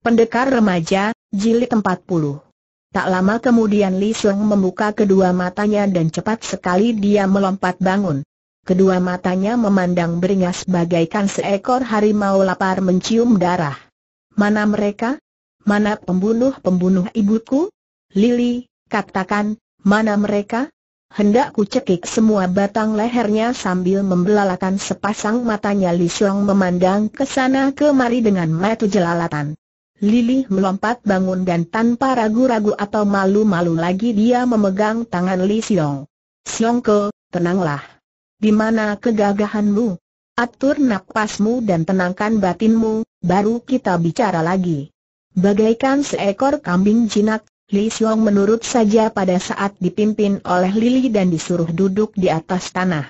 Pendekar Remaja, Jilid 40 Tak lama kemudian Li Xiong membuka kedua matanya dan cepat sekali dia melompat bangun. Kedua matanya memandang beringas bagaikan seekor harimau lapar mencium darah. Mana mereka? Mana pembunuh-pembunuh ibuku? Lili, katakan, mana mereka? Hendak ku cekik semua batang lehernya sambil membelalakan sepasang matanya Li Xiong memandang ke sana kemari dengan metu jelalatan. Lili melompat bangun dan tanpa ragu-ragu atau malu-malu lagi dia memegang tangan Li Xiong. ke, tenanglah. Di mana kegagahanmu? Atur napasmu dan tenangkan batinmu, baru kita bicara lagi. Bagaikan seekor kambing jinak, Li Xiong menurut saja pada saat dipimpin oleh Lili dan disuruh duduk di atas tanah.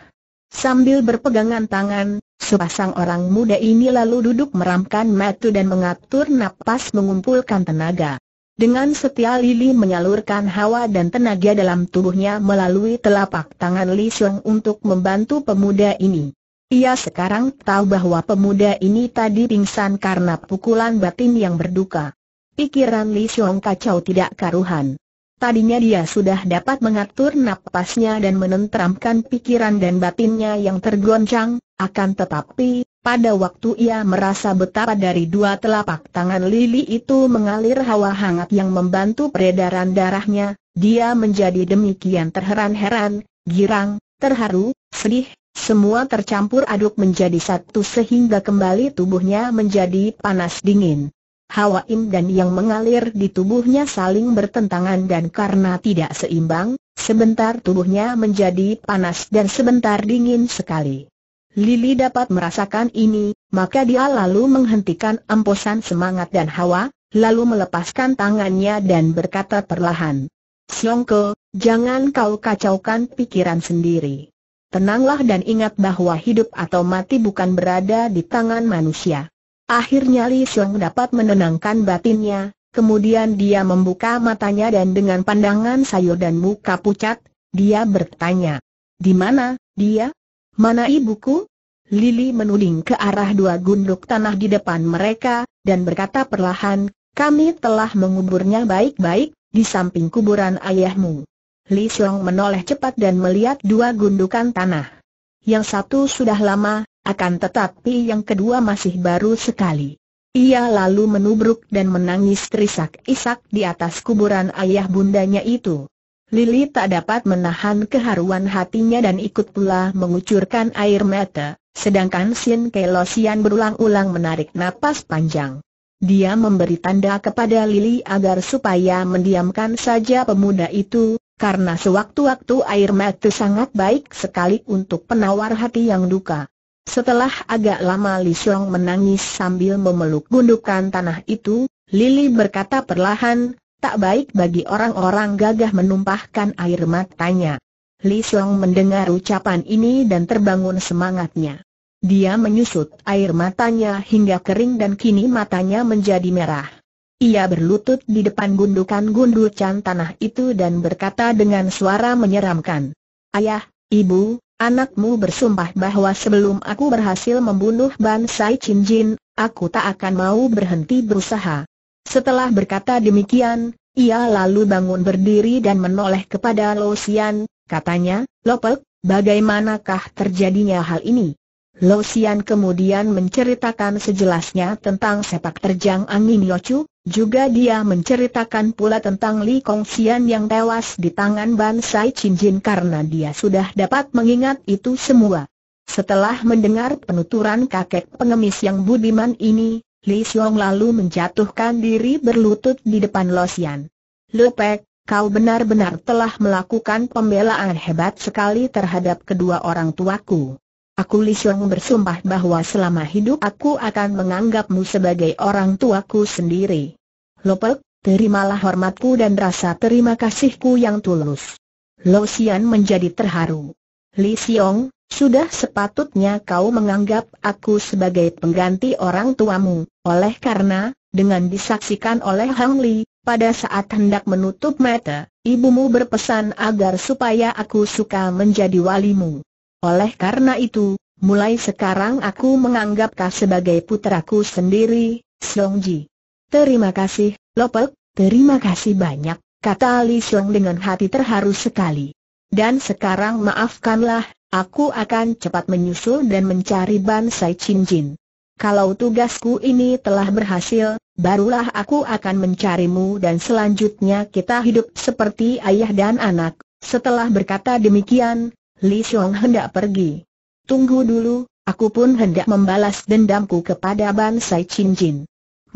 Sambil berpegangan tangan, Sepasang orang muda ini lalu duduk meramkan mata dan mengatur napas mengumpulkan tenaga. Dengan setia Lili menyalurkan hawa dan tenaga dalam tubuhnya melalui telapak tangan Li Xiong untuk membantu pemuda ini. Ia sekarang tahu bahwa pemuda ini tadi pingsan karena pukulan batin yang berduka. Pikiran Li Xiong kacau tidak karuhan. Tadinya dia sudah dapat mengatur nafasnya dan menenteramkan pikiran dan batinnya yang tergoncang, akan tetapi, pada waktu ia merasa betapa dari dua telapak tangan Lili itu mengalir hawa hangat yang membantu peredaran darahnya, dia menjadi demikian terheran-heran, girang, terharu, sedih, semua tercampur aduk menjadi satu sehingga kembali tubuhnya menjadi panas dingin hawa im dan yang mengalir di tubuhnya saling bertentangan dan karena tidak seimbang, sebentar tubuhnya menjadi panas dan sebentar dingin sekali. Lili dapat merasakan ini, maka dia lalu menghentikan amposan semangat dan hawa, lalu melepaskan tangannya dan berkata perlahan, Siongko, jangan kau kacaukan pikiran sendiri. Tenanglah dan ingat bahwa hidup atau mati bukan berada di tangan manusia. Akhirnya Li Xiong dapat menenangkan batinnya, kemudian dia membuka matanya dan dengan pandangan sayur dan muka pucat, dia bertanya. Di mana, dia? Mana ibuku? Lili menuding ke arah dua gunduk tanah di depan mereka, dan berkata perlahan, kami telah menguburnya baik-baik, di samping kuburan ayahmu. Li Xiong menoleh cepat dan melihat dua gundukan tanah yang satu sudah lama, akan tetapi yang kedua masih baru sekali. Ia lalu menubruk dan menangis terisak-isak di atas kuburan ayah bundanya itu. Lili tak dapat menahan keharuan hatinya dan ikut pula mengucurkan air mata, sedangkan Sin Kelosian berulang-ulang menarik napas panjang. Dia memberi tanda kepada Lili agar supaya mendiamkan saja pemuda itu, karena sewaktu-waktu air mata sangat baik sekali untuk penawar hati yang duka. Setelah agak lama Li Xiong menangis sambil memeluk gundukan tanah itu, Lili berkata perlahan, tak baik bagi orang-orang gagah menumpahkan air matanya. Li Xiong mendengar ucapan ini dan terbangun semangatnya. Dia menyusut air matanya hingga kering dan kini matanya menjadi merah. Ia berlutut di depan gundukan can tanah itu dan berkata dengan suara menyeramkan. Ayah, ibu, anakmu bersumpah bahwa sebelum aku berhasil membunuh Ban Sai Chin Jin, aku tak akan mau berhenti berusaha. Setelah berkata demikian, ia lalu bangun berdiri dan menoleh kepada Lo Xian, katanya, Lopek, bagaimanakah terjadinya hal ini? Lo Xian kemudian menceritakan sejelasnya tentang sepak terjang angin Yocu. juga dia menceritakan pula tentang Li Kong Xian yang tewas di tangan Ban Bansai Jin karena dia sudah dapat mengingat itu semua. Setelah mendengar penuturan kakek pengemis yang budiman ini, Li Xiong lalu menjatuhkan diri berlutut di depan Lo Xian. Lo Pek, kau benar-benar telah melakukan pembelaan hebat sekali terhadap kedua orang tuaku. Aku Li Xiong bersumpah bahwa selama hidup aku akan menganggapmu sebagai orang tuaku sendiri. Lopek, terimalah hormatku dan rasa terima kasihku yang tulus. Lo Xian menjadi terharu. Li Xiong, sudah sepatutnya kau menganggap aku sebagai pengganti orang tuamu, oleh karena, dengan disaksikan oleh Hang Li, pada saat hendak menutup mata, ibumu berpesan agar supaya aku suka menjadi walimu. Oleh karena itu, mulai sekarang aku menganggap kau sebagai puteraku sendiri, Song Ji. Terima kasih, Lopek, terima kasih banyak, kata Li Song dengan hati terharu sekali. Dan sekarang maafkanlah, aku akan cepat menyusul dan mencari Ban Sai Chin Jin. Kalau tugasku ini telah berhasil, barulah aku akan mencarimu dan selanjutnya kita hidup seperti ayah dan anak. Setelah berkata demikian, Li Xiong hendak pergi. Tunggu dulu, aku pun hendak membalas dendamku kepada Sai Chin Jin.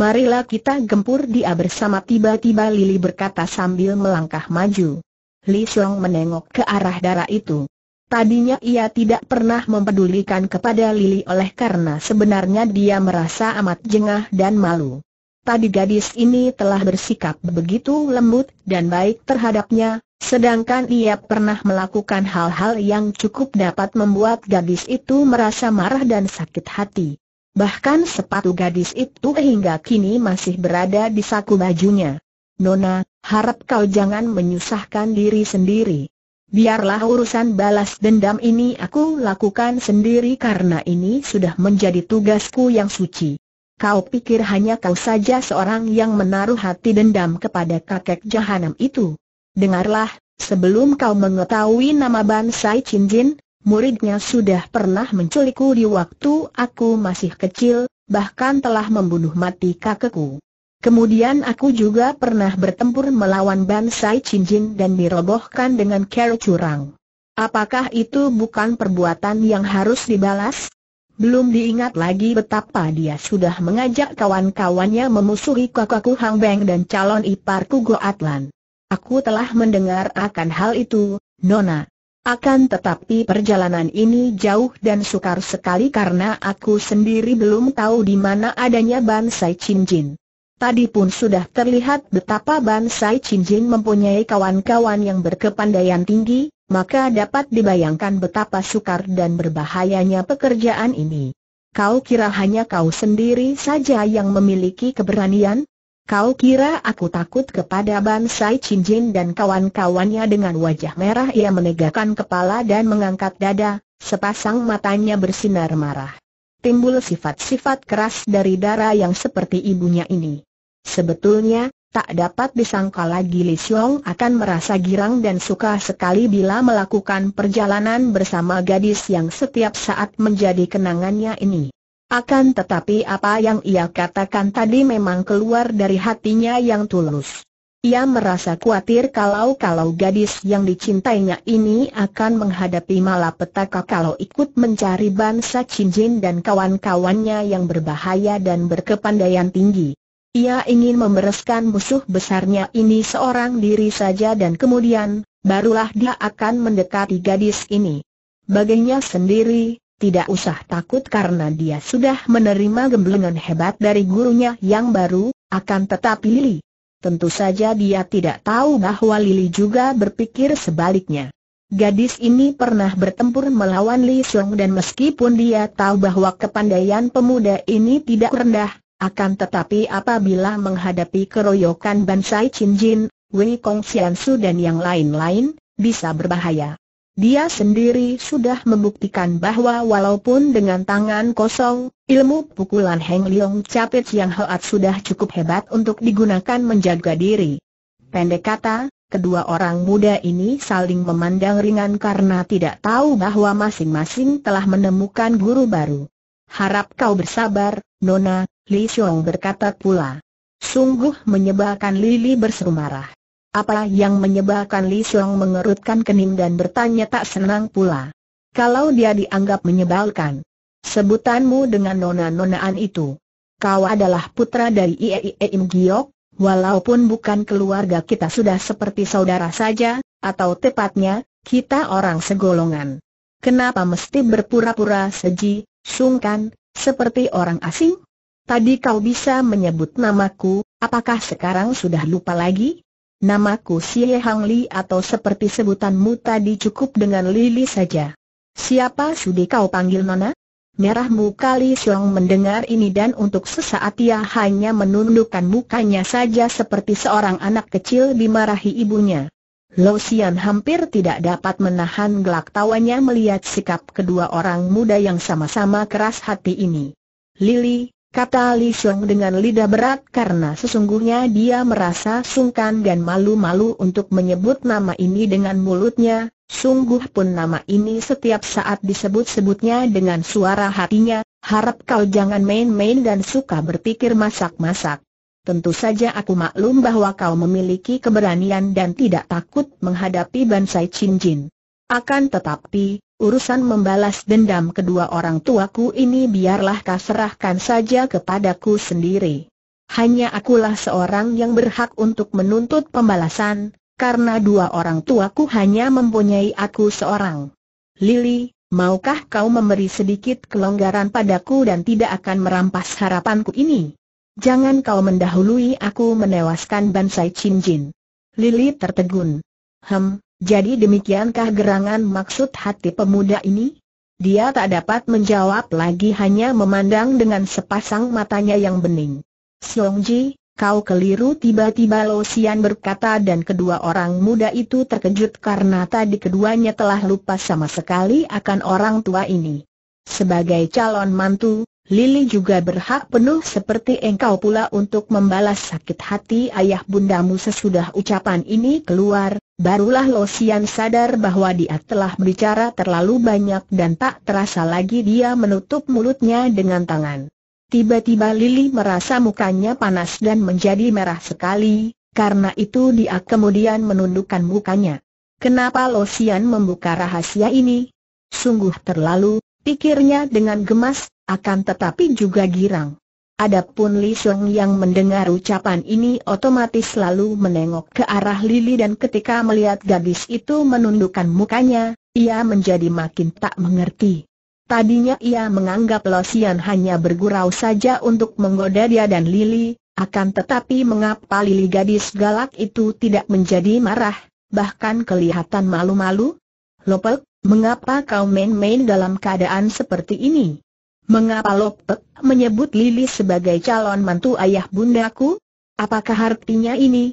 Marilah kita gempur dia bersama tiba-tiba Lili berkata sambil melangkah maju. Li Xiong menengok ke arah darah itu. Tadinya ia tidak pernah mempedulikan kepada Lili oleh karena sebenarnya dia merasa amat jengah dan malu. Tadi gadis ini telah bersikap begitu lembut dan baik terhadapnya, Sedangkan ia pernah melakukan hal-hal yang cukup dapat membuat gadis itu merasa marah dan sakit hati. Bahkan sepatu gadis itu hingga kini masih berada di saku bajunya. Nona, harap kau jangan menyusahkan diri sendiri. Biarlah urusan balas dendam ini aku lakukan sendiri karena ini sudah menjadi tugasku yang suci. Kau pikir hanya kau saja seorang yang menaruh hati dendam kepada kakek jahanam itu? Dengarlah, sebelum kau mengetahui nama Bansai Cinjin, muridnya sudah pernah menculikku di waktu aku masih kecil, bahkan telah membunuh mati kakekku. Kemudian aku juga pernah bertempur melawan Bansai Cinjin dan dirobohkan dengan kera curang. Apakah itu bukan perbuatan yang harus dibalas? Belum diingat lagi betapa dia sudah mengajak kawan-kawannya memusuhi kakakku Hang Beng dan calon iparku Goatlan. Aku telah mendengar akan hal itu, Nona. Akan tetapi perjalanan ini jauh dan sukar sekali karena aku sendiri belum tahu di mana adanya Bansai Cincin. Tadi pun sudah terlihat betapa Bansai Cincin mempunyai kawan-kawan yang berkepandaian tinggi, maka dapat dibayangkan betapa sukar dan berbahayanya pekerjaan ini. Kau kira hanya kau sendiri saja yang memiliki keberanian? Kau kira aku takut kepada Bansai Jin dan kawan-kawannya dengan wajah merah ia menegakkan kepala dan mengangkat dada, sepasang matanya bersinar marah. Timbul sifat-sifat keras dari darah yang seperti ibunya ini. Sebetulnya, tak dapat disangka lagi Li Xiong akan merasa girang dan suka sekali bila melakukan perjalanan bersama gadis yang setiap saat menjadi kenangannya ini. Akan tetapi apa yang ia katakan tadi memang keluar dari hatinya yang tulus. Ia merasa khawatir kalau-kalau gadis yang dicintainya ini akan menghadapi malapetaka kalau ikut mencari bangsa Cinjin dan kawan-kawannya yang berbahaya dan berkepandaian tinggi. Ia ingin membereskan musuh besarnya ini seorang diri saja dan kemudian, barulah dia akan mendekati gadis ini. Baginya sendiri, tidak usah takut karena dia sudah menerima gemblengan hebat dari gurunya yang baru, akan tetapi Lili. Tentu saja dia tidak tahu bahwa Lili juga berpikir sebaliknya. Gadis ini pernah bertempur melawan Li Xiong dan meskipun dia tahu bahwa kepandaian pemuda ini tidak rendah, akan tetapi apabila menghadapi keroyokan Bansai Chin Jin, Wei Kong Xiansu dan yang lain-lain, bisa berbahaya. Dia sendiri sudah membuktikan bahwa walaupun dengan tangan kosong, ilmu pukulan Heng Leong Capit yang Hoat sudah cukup hebat untuk digunakan menjaga diri. Pendek kata, kedua orang muda ini saling memandang ringan karena tidak tahu bahwa masing-masing telah menemukan guru baru. Harap kau bersabar, Nona, Li Xiong berkata pula. Sungguh menyebalkan Lili berseru marah. Apa yang menyebabkan Li Xiong mengerutkan kening dan bertanya tak senang pula. Kalau dia dianggap menyebalkan. Sebutanmu dengan nona-nonaan itu. Kau adalah putra dari Ieim Im Giok, walaupun bukan keluarga kita sudah seperti saudara saja, atau tepatnya, kita orang segolongan. Kenapa mesti berpura-pura seji, sungkan, seperti orang asing? Tadi kau bisa menyebut namaku, apakah sekarang sudah lupa lagi? Namaku Xie Hang Li atau seperti sebutanmu tadi cukup dengan Lili saja. Siapa sudi kau panggil Nona? Merah muka Li Xiong mendengar ini dan untuk sesaat ia hanya menundukkan mukanya saja seperti seorang anak kecil dimarahi ibunya. Lo Xian hampir tidak dapat menahan gelak tawanya melihat sikap kedua orang muda yang sama-sama keras hati ini. Lili, kata Li Xiong dengan lidah berat karena sesungguhnya dia merasa sungkan dan malu-malu untuk menyebut nama ini dengan mulutnya, sungguh pun nama ini setiap saat disebut-sebutnya dengan suara hatinya, harap kau jangan main-main dan suka berpikir masak-masak. Tentu saja aku maklum bahwa kau memiliki keberanian dan tidak takut menghadapi Bansai Chin Jin. Akan tetapi, urusan membalas dendam kedua orang tuaku ini biarlah kau serahkan saja kepadaku sendiri. Hanya akulah seorang yang berhak untuk menuntut pembalasan, karena dua orang tuaku hanya mempunyai aku seorang. Lili, maukah kau memberi sedikit kelonggaran padaku dan tidak akan merampas harapanku ini? Jangan kau mendahului aku menewaskan Bansai Chin Jin. Lili tertegun. Hem, jadi demikiankah gerangan maksud hati pemuda ini? Dia tak dapat menjawab lagi hanya memandang dengan sepasang matanya yang bening. Ji, kau keliru tiba-tiba Lo Sian berkata dan kedua orang muda itu terkejut karena tadi keduanya telah lupa sama sekali akan orang tua ini. Sebagai calon mantu, Lili juga berhak penuh seperti engkau pula untuk membalas sakit hati ayah bundamu sesudah ucapan ini keluar, barulah Losian sadar bahwa dia telah berbicara terlalu banyak dan tak terasa lagi dia menutup mulutnya dengan tangan. Tiba-tiba Lili merasa mukanya panas dan menjadi merah sekali, karena itu dia kemudian menundukkan mukanya. Kenapa Losian membuka rahasia ini? Sungguh terlalu, pikirnya dengan gemas, akan tetapi juga girang. Adapun Li Song yang mendengar ucapan ini otomatis lalu menengok ke arah Lili dan ketika melihat gadis itu menundukkan mukanya, ia menjadi makin tak mengerti. Tadinya ia menganggap Lo Sian hanya bergurau saja untuk menggoda dia dan Lili, akan tetapi mengapa Lili gadis galak itu tidak menjadi marah, bahkan kelihatan malu-malu? Lopek, mengapa kau main-main dalam keadaan seperti ini? Mengapa Lopek menyebut Lili sebagai calon mantu ayah bundaku? Apakah artinya ini?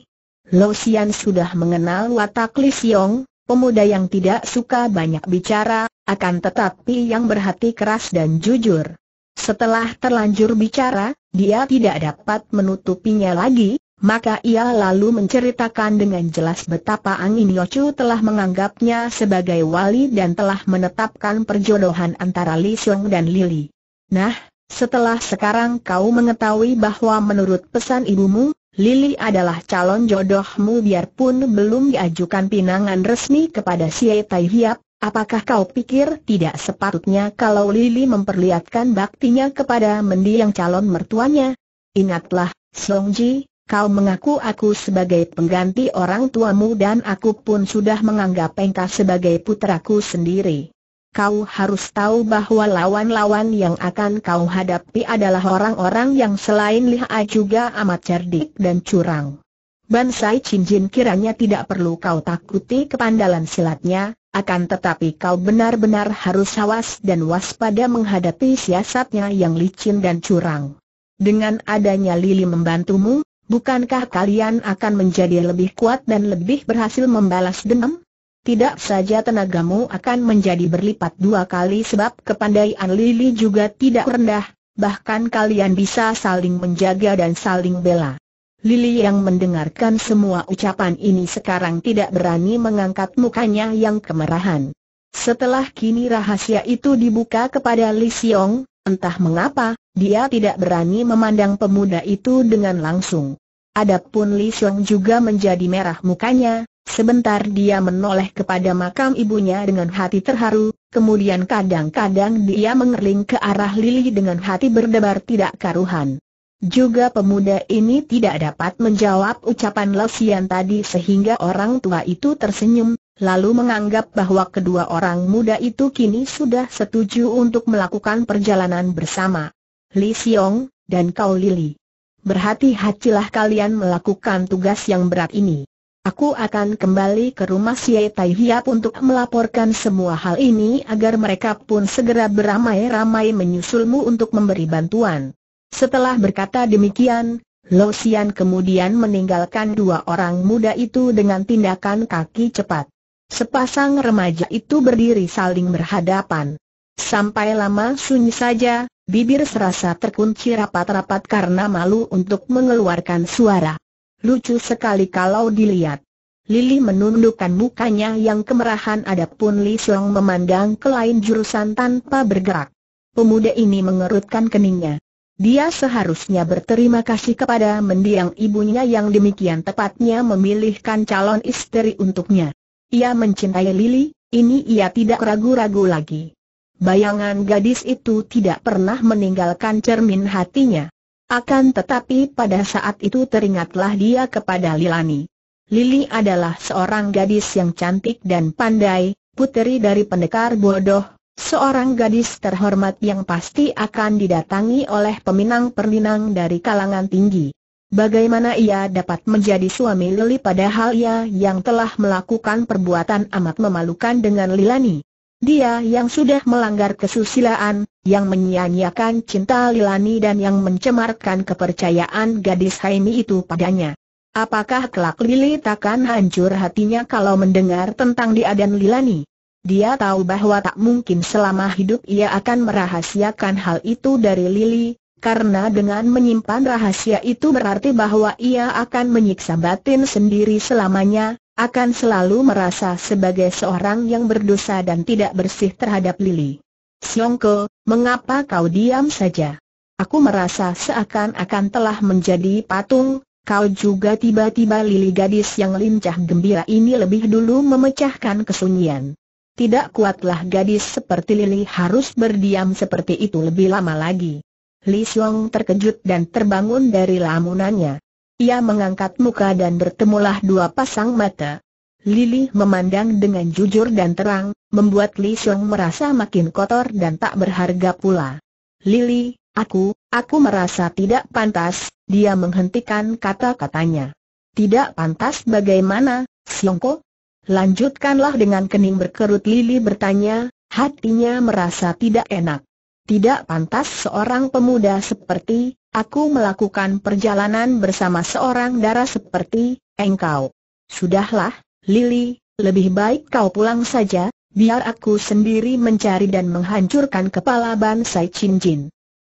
Lo Sian sudah mengenal watak Li Siong, pemuda yang tidak suka banyak bicara, akan tetapi yang berhati keras dan jujur. Setelah terlanjur bicara, dia tidak dapat menutupinya lagi, maka ia lalu menceritakan dengan jelas betapa Angin Yochu telah menganggapnya sebagai wali dan telah menetapkan perjodohan antara Li Xiong dan Lili. Nah, setelah sekarang kau mengetahui bahwa menurut pesan ibumu, Lili adalah calon jodohmu biarpun belum diajukan pinangan resmi kepada si Tai Hiap, apakah kau pikir tidak sepatutnya kalau Lili memperlihatkan baktinya kepada mendiang calon mertuanya? Ingatlah, Song Ji, kau mengaku aku sebagai pengganti orang tuamu dan aku pun sudah menganggap engkau sebagai putraku sendiri kau harus tahu bahwa lawan-lawan yang akan kau hadapi adalah orang-orang yang selain liha juga amat cerdik dan curang. Bansai Cincin kiranya tidak perlu kau takuti kepandalan silatnya, akan tetapi kau benar-benar harus awas dan waspada menghadapi siasatnya yang licin dan curang. Dengan adanya Lili membantumu, bukankah kalian akan menjadi lebih kuat dan lebih berhasil membalas dendam? Tidak saja tenagamu akan menjadi berlipat dua kali sebab kepandaian Lili juga tidak rendah, bahkan kalian bisa saling menjaga dan saling bela. Lili yang mendengarkan semua ucapan ini sekarang tidak berani mengangkat mukanya yang kemerahan. Setelah kini rahasia itu dibuka kepada Li Xiong, entah mengapa, dia tidak berani memandang pemuda itu dengan langsung. Adapun Li Xiong juga menjadi merah mukanya, Sebentar dia menoleh kepada makam ibunya dengan hati terharu, kemudian kadang-kadang dia mengerling ke arah Lili dengan hati berdebar tidak karuhan. Juga pemuda ini tidak dapat menjawab ucapan Lesian tadi sehingga orang tua itu tersenyum, lalu menganggap bahwa kedua orang muda itu kini sudah setuju untuk melakukan perjalanan bersama. Li Xiong, dan Kau Lili. Berhati-hatilah kalian melakukan tugas yang berat ini. Aku akan kembali ke rumah Sia Tai Hiap untuk melaporkan semua hal ini agar mereka pun segera beramai-ramai menyusulmu untuk memberi bantuan. Setelah berkata demikian, Lo Xian kemudian meninggalkan dua orang muda itu dengan tindakan kaki cepat. Sepasang remaja itu berdiri saling berhadapan. Sampai lama sunyi saja, bibir serasa terkunci rapat-rapat karena malu untuk mengeluarkan suara. Lucu sekali kalau dilihat. Lili menundukkan mukanya yang kemerahan adapun Li Xiong memandang ke lain jurusan tanpa bergerak. Pemuda ini mengerutkan keningnya. Dia seharusnya berterima kasih kepada mendiang ibunya yang demikian tepatnya memilihkan calon istri untuknya. Ia mencintai Lili, ini ia tidak ragu-ragu lagi. Bayangan gadis itu tidak pernah meninggalkan cermin hatinya. Akan tetapi pada saat itu teringatlah dia kepada Lilani. Lili adalah seorang gadis yang cantik dan pandai, puteri dari pendekar bodoh, seorang gadis terhormat yang pasti akan didatangi oleh peminang-perminang dari kalangan tinggi. Bagaimana ia dapat menjadi suami Lili padahal ia yang telah melakukan perbuatan amat memalukan dengan Lilani? Dia yang sudah melanggar kesusilaan, yang menyia-nyiakan cinta Lilani dan yang mencemarkan kepercayaan gadis Haimi itu padanya. Apakah kelak Lili takkan hancur hatinya kalau mendengar tentang dia dan Lilani? Dia tahu bahwa tak mungkin selama hidup ia akan merahasiakan hal itu dari Lili, karena dengan menyimpan rahasia itu berarti bahwa ia akan menyiksa batin sendiri selamanya, akan selalu merasa sebagai seorang yang berdosa dan tidak bersih terhadap Lili. Siongko, mengapa kau diam saja? Aku merasa seakan-akan telah menjadi patung, kau juga tiba-tiba Lili gadis yang lincah gembira ini lebih dulu memecahkan kesunyian. Tidak kuatlah gadis seperti Lili harus berdiam seperti itu lebih lama lagi. Li Xiong terkejut dan terbangun dari lamunannya. Ia mengangkat muka dan bertemulah dua pasang mata. Lili memandang dengan jujur dan terang, membuat Li Xiong merasa makin kotor dan tak berharga pula. Lili, aku, aku merasa tidak pantas, dia menghentikan kata-katanya. Tidak pantas bagaimana, Xiongko? Lanjutkanlah dengan kening berkerut Lili bertanya, hatinya merasa tidak enak. Tidak pantas seorang pemuda seperti Aku melakukan perjalanan bersama seorang darah seperti engkau. Sudahlah, Lily, lebih baik kau pulang saja, biar aku sendiri mencari dan menghancurkan kepala Bansai Chin Jin.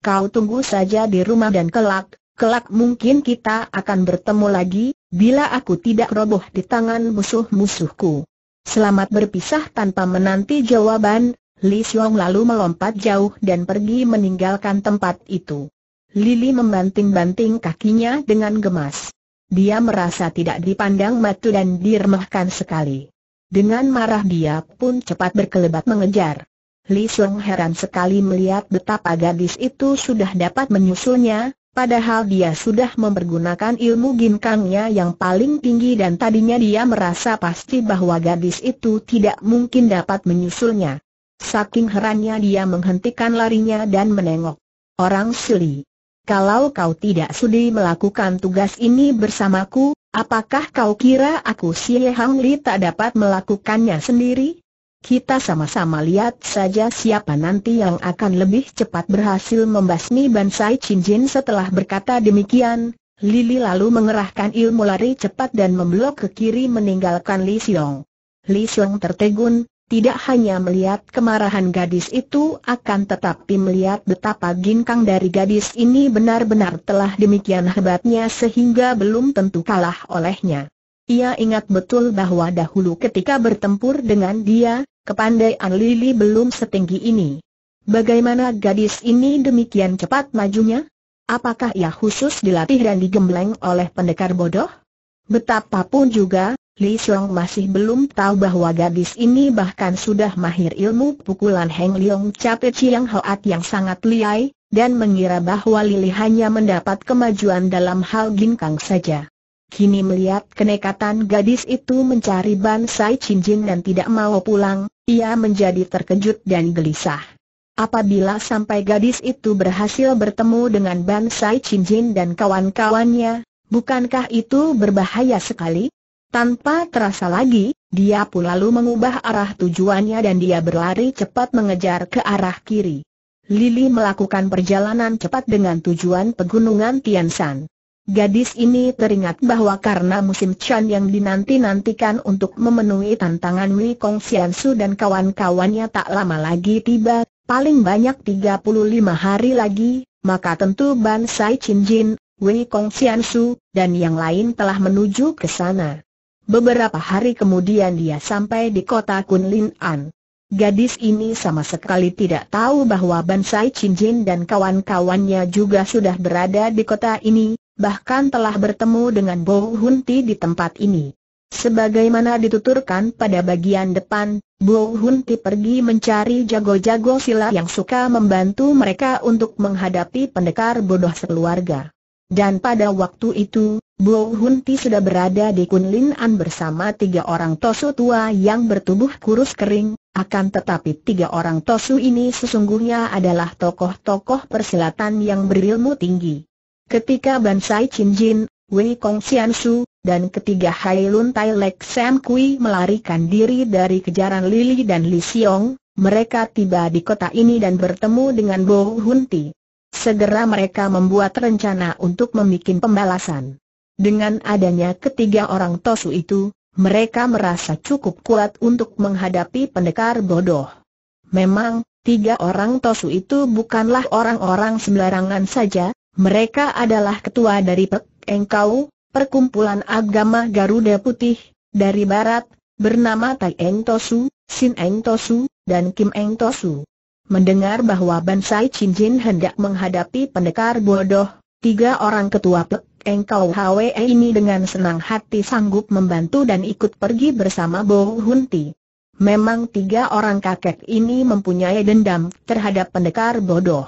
Kau tunggu saja di rumah dan kelak, kelak mungkin kita akan bertemu lagi, bila aku tidak roboh di tangan musuh-musuhku. Selamat berpisah tanpa menanti jawaban, Li Xiong lalu melompat jauh dan pergi meninggalkan tempat itu. Lili membanting-banting kakinya dengan gemas. Dia merasa tidak dipandang matu dan diremehkan sekali. Dengan marah dia pun cepat berkelebat mengejar. Li Song heran sekali melihat betapa gadis itu sudah dapat menyusulnya, Padahal dia sudah mempergunakan ilmu ginkangnya yang paling tinggi dan tadinya dia merasa pasti bahwa gadis itu tidak mungkin dapat menyusulnya. Saking herannya dia menghentikan larinya dan menengok. Orang silih kalau kau tidak sudi melakukan tugas ini bersamaku, apakah kau kira aku Xie Hang Li tak dapat melakukannya sendiri? Kita sama-sama lihat saja siapa nanti yang akan lebih cepat berhasil membasmi Bansai Jin setelah berkata demikian. Lili lalu mengerahkan ilmu lari cepat dan memblok ke kiri meninggalkan Li Xiong. Li Xiong tertegun, tidak hanya melihat kemarahan gadis itu akan tetapi melihat betapa ginkang dari gadis ini benar-benar telah demikian hebatnya sehingga belum tentu kalah olehnya. Ia ingat betul bahwa dahulu ketika bertempur dengan dia, kepandaian Lili belum setinggi ini. Bagaimana gadis ini demikian cepat majunya? Apakah ia khusus dilatih dan digembleng oleh pendekar bodoh? Betapapun juga, Li Xiong masih belum tahu bahwa gadis ini bahkan sudah mahir ilmu pukulan Heng Liong Cape Chiang Hoat yang sangat liai, dan mengira bahwa Lili hanya mendapat kemajuan dalam hal ginkang saja. Kini melihat kenekatan gadis itu mencari Bansai Cincin dan tidak mau pulang, ia menjadi terkejut dan gelisah. Apabila sampai gadis itu berhasil bertemu dengan Bansai Cincin dan kawan-kawannya, bukankah itu berbahaya sekali? Tanpa terasa lagi, dia pun lalu mengubah arah tujuannya dan dia berlari cepat mengejar ke arah kiri. Lili melakukan perjalanan cepat dengan tujuan pegunungan Tian Tiansan. Gadis ini teringat bahwa karena musim Chan yang dinanti-nantikan untuk memenuhi tantangan Wei Kong Xiansu dan kawan-kawannya tak lama lagi tiba, paling banyak 35 hari lagi, maka tentu Ban Sai Chin Jin, Wei Kong Xiansu, dan yang lain telah menuju ke sana. Beberapa hari kemudian dia sampai di kota Kunlin'an. Gadis ini sama sekali tidak tahu bahwa Bansai Chinjin dan kawan-kawannya juga sudah berada di kota ini, bahkan telah bertemu dengan Bo Hunti di tempat ini. Sebagaimana dituturkan pada bagian depan, Bo Hun pergi mencari jago-jago sila yang suka membantu mereka untuk menghadapi pendekar bodoh sekeluarga. Dan pada waktu itu, Bo Hun Ti sudah berada di Kun Lin An bersama tiga orang tosu tua yang bertubuh kurus kering, akan tetapi tiga orang tosu ini sesungguhnya adalah tokoh-tokoh persilatan yang berilmu tinggi. Ketika Bansai Chin Jin, Wei Kong Sian Su, dan ketiga Hai Lun Tai Lek Sam Kui melarikan diri dari kejaran Lili dan Li Xiong, mereka tiba di kota ini dan bertemu dengan Bo Hun Ti. Segera mereka membuat rencana untuk membuat pembalasan. Dengan adanya ketiga orang Tosu itu, mereka merasa cukup kuat untuk menghadapi pendekar bodoh. Memang, tiga orang Tosu itu bukanlah orang-orang sembarangan saja, mereka adalah ketua dari Pek Engkau, perkumpulan agama Garuda Putih, dari Barat, bernama Tai Eng Tosu, Sin Eng Tosu, dan Kim Eng Tosu. Mendengar bahwa Bansai Chin Jin hendak menghadapi pendekar bodoh, tiga orang ketua Pek engkau Hwe eh, ini dengan senang hati sanggup membantu dan ikut pergi bersama Bo Hun Ti. Memang tiga orang kakek ini mempunyai dendam terhadap pendekar bodoh.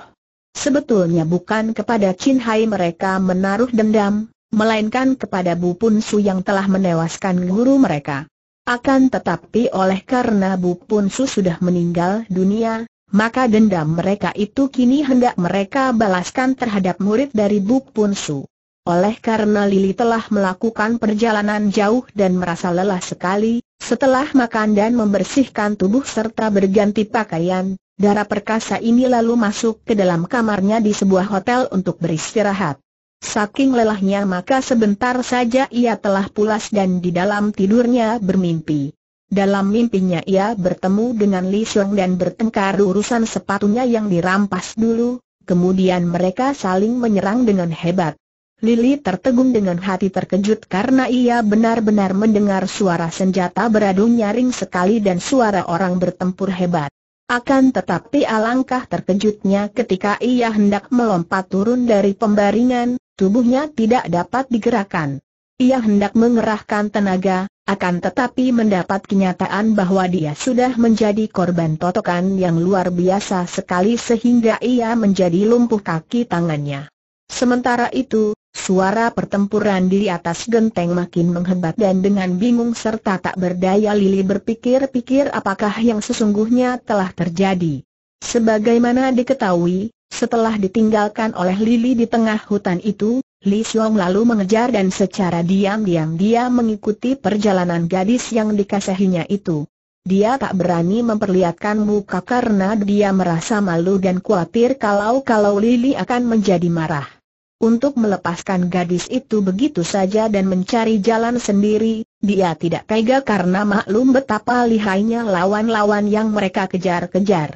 Sebetulnya bukan kepada Chin Hai mereka menaruh dendam, melainkan kepada Bu Pun Su yang telah menewaskan guru mereka. Akan tetapi oleh karena Bu Pun Su sudah meninggal dunia, maka dendam mereka itu kini hendak mereka balaskan terhadap murid dari Bu Pun Su. Oleh karena Lili telah melakukan perjalanan jauh dan merasa lelah sekali, setelah makan dan membersihkan tubuh serta berganti pakaian, darah perkasa ini lalu masuk ke dalam kamarnya di sebuah hotel untuk beristirahat. Saking lelahnya maka sebentar saja ia telah pulas dan di dalam tidurnya bermimpi. Dalam mimpinya ia bertemu dengan Li Xiong dan bertengkar urusan sepatunya yang dirampas dulu, kemudian mereka saling menyerang dengan hebat. Lili tertegun dengan hati terkejut karena ia benar-benar mendengar suara senjata beradu nyaring sekali dan suara orang bertempur hebat. Akan tetapi alangkah terkejutnya ketika ia hendak melompat turun dari pembaringan, tubuhnya tidak dapat digerakkan. Ia hendak mengerahkan tenaga, akan tetapi mendapat kenyataan bahwa dia sudah menjadi korban totokan yang luar biasa sekali sehingga ia menjadi lumpuh kaki tangannya. Sementara itu, Suara pertempuran di atas genteng makin menghebat dan dengan bingung serta tak berdaya Lili berpikir-pikir apakah yang sesungguhnya telah terjadi. Sebagaimana diketahui, setelah ditinggalkan oleh Lili di tengah hutan itu, Li Xiong lalu mengejar dan secara diam-diam dia mengikuti perjalanan gadis yang dikasihinya itu. Dia tak berani memperlihatkan muka karena dia merasa malu dan khawatir kalau-kalau Lili akan menjadi marah untuk melepaskan gadis itu begitu saja dan mencari jalan sendiri, dia tidak tega karena maklum betapa lihainya lawan-lawan yang mereka kejar-kejar.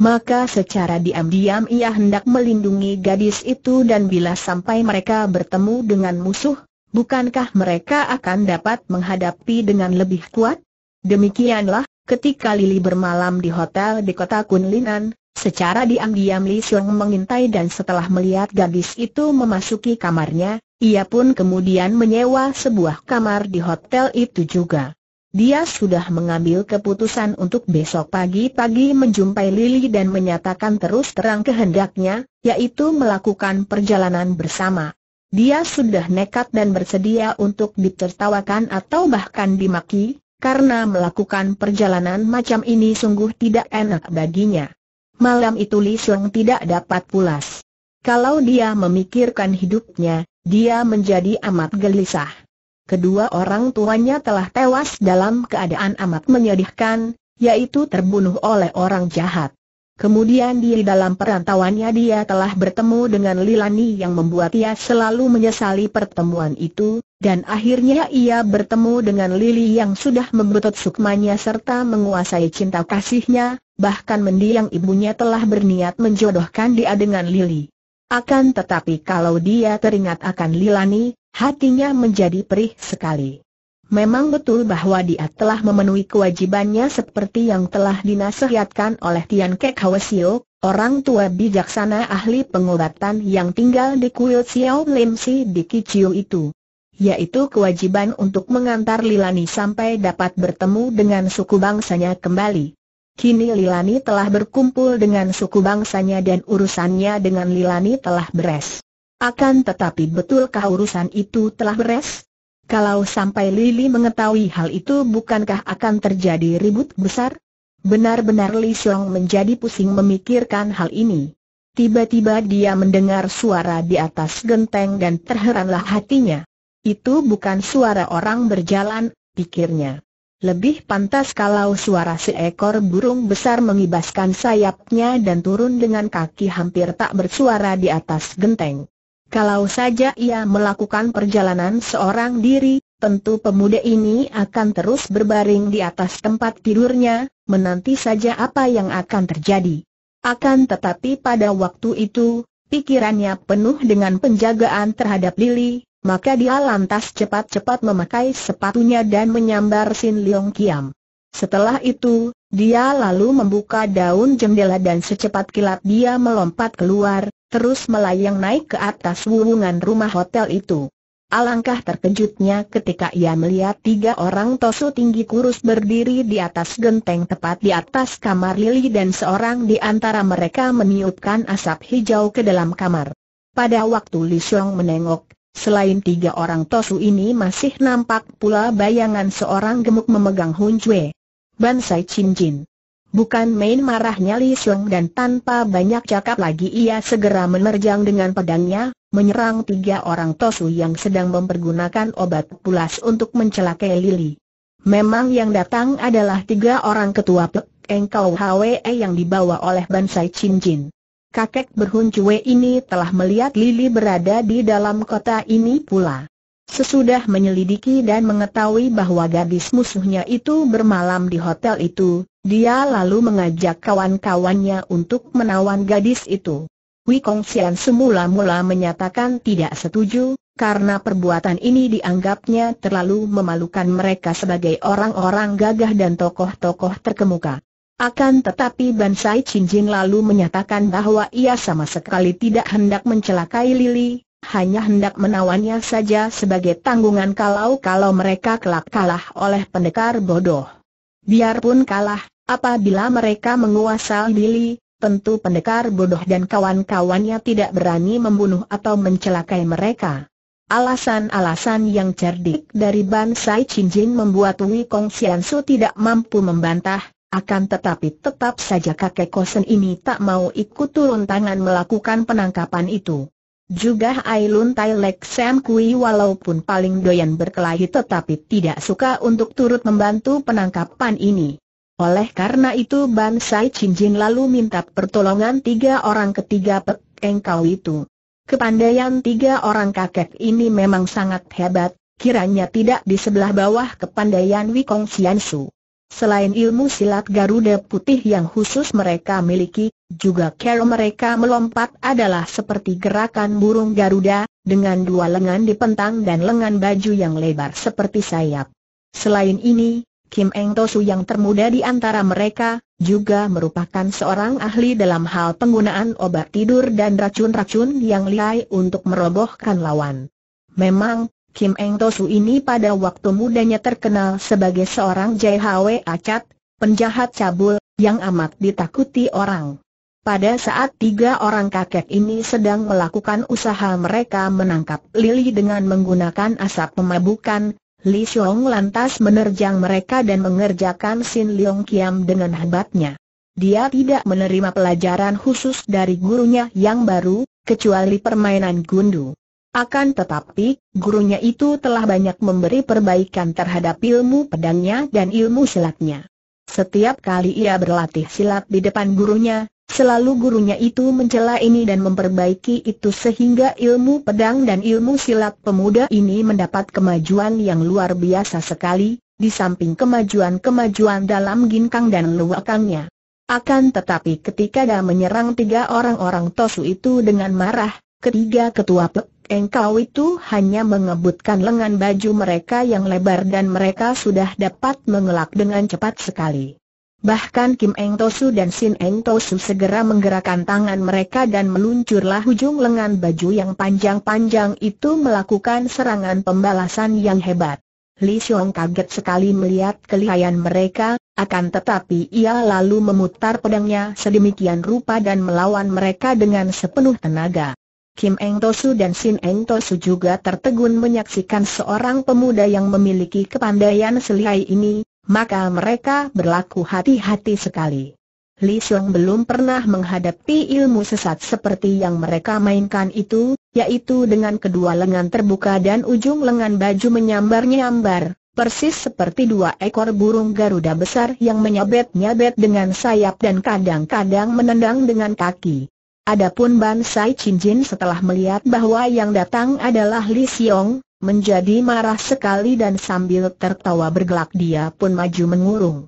Maka secara diam-diam ia hendak melindungi gadis itu dan bila sampai mereka bertemu dengan musuh, bukankah mereka akan dapat menghadapi dengan lebih kuat? Demikianlah, ketika Lily bermalam di hotel di kota Kunlinan, Secara diam-diam Li Xiong mengintai dan setelah melihat gadis itu memasuki kamarnya, ia pun kemudian menyewa sebuah kamar di hotel itu juga. Dia sudah mengambil keputusan untuk besok pagi-pagi menjumpai Lily dan menyatakan terus terang kehendaknya, yaitu melakukan perjalanan bersama. Dia sudah nekat dan bersedia untuk ditertawakan atau bahkan dimaki, karena melakukan perjalanan macam ini sungguh tidak enak baginya. Malam itu Li Sung tidak dapat pulas. Kalau dia memikirkan hidupnya, dia menjadi amat gelisah. Kedua orang tuanya telah tewas dalam keadaan amat menyedihkan, yaitu terbunuh oleh orang jahat. Kemudian di dalam perantauannya dia telah bertemu dengan Lilani yang membuat ia selalu menyesali pertemuan itu, dan akhirnya ia bertemu dengan Lili yang sudah membutuhkan sukmanya serta menguasai cinta kasihnya, bahkan mendiang ibunya telah berniat menjodohkan dia dengan Lili. Akan tetapi kalau dia teringat akan Lilani, hatinya menjadi perih sekali. Memang betul bahwa dia telah memenuhi kewajibannya seperti yang telah dinasihatkan oleh Tian Kek Hwasio, orang tua bijaksana ahli pengobatan yang tinggal di kuil Xiao Lim Si di Kiciu itu. Yaitu kewajiban untuk mengantar Lilani sampai dapat bertemu dengan suku bangsanya kembali. Kini Lilani telah berkumpul dengan suku bangsanya dan urusannya dengan Lilani telah beres. Akan tetapi betulkah urusan itu telah beres? Kalau sampai Lili mengetahui hal itu bukankah akan terjadi ribut besar? Benar-benar Li Xiong menjadi pusing memikirkan hal ini. Tiba-tiba dia mendengar suara di atas genteng dan terheranlah hatinya. Itu bukan suara orang berjalan, pikirnya. Lebih pantas kalau suara seekor burung besar mengibaskan sayapnya dan turun dengan kaki hampir tak bersuara di atas genteng. Kalau saja ia melakukan perjalanan seorang diri, tentu pemuda ini akan terus berbaring di atas tempat tidurnya, menanti saja apa yang akan terjadi. Akan tetapi pada waktu itu, pikirannya penuh dengan penjagaan terhadap Lily. Maka dia lantas cepat-cepat memakai sepatunya dan menyambar Sin Leong Kiam. Setelah itu, dia lalu membuka daun jendela dan secepat kilat dia melompat keluar, terus melayang naik ke atas wuwungan rumah hotel itu. Alangkah terkejutnya ketika ia melihat tiga orang tosu tinggi kurus berdiri di atas genteng tepat di atas kamar Lily dan seorang di antara mereka meniupkan asap hijau ke dalam kamar. Pada waktu Li Xiong menengok, Selain tiga orang Tosu ini masih nampak pula bayangan seorang gemuk memegang Hunjue. Bansai Chin Jin. Bukan main marahnya Li Seng dan tanpa banyak cakap lagi ia segera menerjang dengan pedangnya, menyerang tiga orang Tosu yang sedang mempergunakan obat pulas untuk mencelakai Lili. Memang yang datang adalah tiga orang ketua Pek Engkau Hwe yang dibawa oleh Bansai Chin kakek berhuncue ini telah melihat Lili berada di dalam kota ini pula. Sesudah menyelidiki dan mengetahui bahwa gadis musuhnya itu bermalam di hotel itu, dia lalu mengajak kawan-kawannya untuk menawan gadis itu. Wikong Xian semula-mula menyatakan tidak setuju, karena perbuatan ini dianggapnya terlalu memalukan mereka sebagai orang-orang gagah dan tokoh-tokoh terkemuka. Akan tetapi Bansai Cincin lalu menyatakan bahwa ia sama sekali tidak hendak mencelakai Lili, hanya hendak menawannya saja sebagai tanggungan kalau-kalau mereka kelak kalah oleh pendekar bodoh. Biarpun kalah, apabila mereka menguasai Lili, tentu pendekar bodoh dan kawan-kawannya tidak berani membunuh atau mencelakai mereka. Alasan-alasan yang cerdik dari Bansai Cincin membuat Wei Kong Su tidak mampu membantah, akan tetapi tetap saja kakek Kosen ini tak mau ikut turun tangan melakukan penangkapan itu. Juga Ailun Tai Lek Sam Kui walaupun paling doyan berkelahi tetapi tidak suka untuk turut membantu penangkapan ini. Oleh karena itu Ban Sai Cincin lalu minta pertolongan tiga orang ketiga Pek itu. Kepandaian tiga orang kakek ini memang sangat hebat, kiranya tidak di sebelah bawah kepandaian Wikong Xiansu. Selain ilmu silat Garuda Putih yang khusus mereka miliki, juga cara mereka melompat adalah seperti gerakan burung Garuda, dengan dua lengan di pentang dan lengan baju yang lebar seperti sayap. Selain ini, Kim Eng Tosu yang termuda di antara mereka, juga merupakan seorang ahli dalam hal penggunaan obat tidur dan racun-racun yang lihai untuk merobohkan lawan. Memang, Kim Eng Tosu ini pada waktu mudanya terkenal sebagai seorang JHW acat, penjahat cabul, yang amat ditakuti orang. Pada saat tiga orang kakek ini sedang melakukan usaha mereka menangkap Lili dengan menggunakan asap pemabukan, Li Xiong lantas menerjang mereka dan mengerjakan Sin Leong Kiam dengan hebatnya. Dia tidak menerima pelajaran khusus dari gurunya yang baru, kecuali permainan gundu. Akan tetapi, gurunya itu telah banyak memberi perbaikan terhadap ilmu pedangnya dan ilmu silatnya. Setiap kali ia berlatih silat di depan gurunya, selalu gurunya itu mencela ini dan memperbaiki itu sehingga ilmu pedang dan ilmu silat pemuda ini mendapat kemajuan yang luar biasa sekali, di samping kemajuan-kemajuan dalam ginkang dan luakannya. Akan tetapi ketika dia menyerang tiga orang-orang Tosu itu dengan marah, ketiga ketua engkau itu hanya mengebutkan lengan baju mereka yang lebar dan mereka sudah dapat mengelak dengan cepat sekali. Bahkan Kim Eng Tosu dan Sin Eng Tosu segera menggerakkan tangan mereka dan meluncurlah ujung lengan baju yang panjang-panjang itu melakukan serangan pembalasan yang hebat. Li Xiong kaget sekali melihat kelihayan mereka, akan tetapi ia lalu memutar pedangnya sedemikian rupa dan melawan mereka dengan sepenuh tenaga. Kim Eng Tosu dan Sin Eng Tosu juga tertegun menyaksikan seorang pemuda yang memiliki kepandaian selihai ini, maka mereka berlaku hati-hati sekali. Li Xiong belum pernah menghadapi ilmu sesat seperti yang mereka mainkan itu, yaitu dengan kedua lengan terbuka dan ujung lengan baju menyambar-nyambar, persis seperti dua ekor burung Garuda besar yang menyabet-nyabet dengan sayap dan kadang-kadang menendang dengan kaki. Adapun Ban Sai Chin Jin setelah melihat bahwa yang datang adalah Li Xiong, menjadi marah sekali dan sambil tertawa bergelak dia pun maju mengurung.